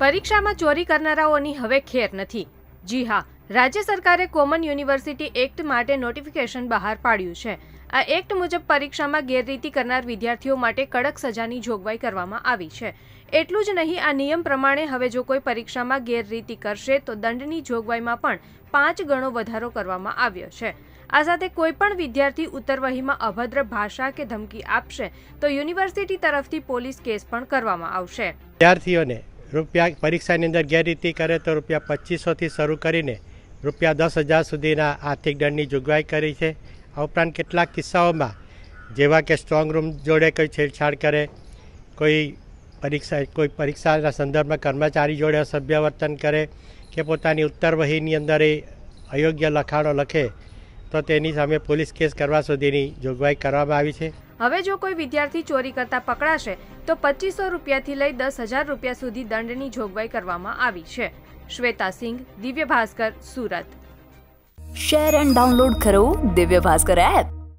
પરીક્ષામાં ચોરી કરનારાઓની હવે ખેર નથી જી હા રાજ્ય સરકારે કોમન યુનિવર્સિટી એક્ટ માટે નોટિફિકેશન બહાર પાડ્યું છે આ એક્ટ મુજબ પરીક્ષામાં ગેરરીતિ કરનાર વિદ્યાર્થીઓ માટે કડક સજાની જોગવાઈ કરવામાં આવી છે એટલું જ નહીં આ નિયમ પ્રમાણે હવે જો કોઈ પરીક્ષામાં ગેરરીતિ કરશે તો દંડની જોગવાઈમાં પણ પાંચ ગણો વધારો કરવામાં આવ્યો છે આ સાથે કોઈપણ વિદ્યાર્થી ઉત્તરવહીમાં અભદ્ર ભાષા કે ધમકી આપશે તો યુનિવર્સિટી તરફથી પોલીસ કેસ પણ કરવામાં આવશે વિદ્યાર્થીઓને રૂપિયા પરીક્ષાની અંદર ગેરરીતિ કરે તો રૂપિયા પચીસોથી શરૂ કરીને રૂપિયા દસ હજાર સુધીના આર્થિક દંડની જોગવાઈ કરી છે આ ઉપરાંત કેટલાક કિસ્સાઓમાં જેવા કે સ્ટ્રોંગ રૂમ જોડે કોઈ છેડછાડ કરે કોઈ પરીક્ષા કોઈ પરીક્ષાના સંદર્ભમાં કર્મચારી જોડે અસભ્ય વર્તન કરે કે પોતાની ઉત્તર વહીની અંદર એ અયોગ્ય લખાણો લખે તો તેની સામે પોલીસ કેસ કરવા સુધીની જોગવાઈ કરવામાં આવી છે હવે જો કોઈ વિદ્યાર્થી ચોરી કરતા પકડાશે તો પચીસો રૂપિયાથી લઈ દસ હજાર રૂપિયા સુધી દંડની જોગવાઈ કરવામાં આવી છે Shweta Singh Divya Bhaskar Surat share and download કરો દિવ્ય ભાસ્કર એપ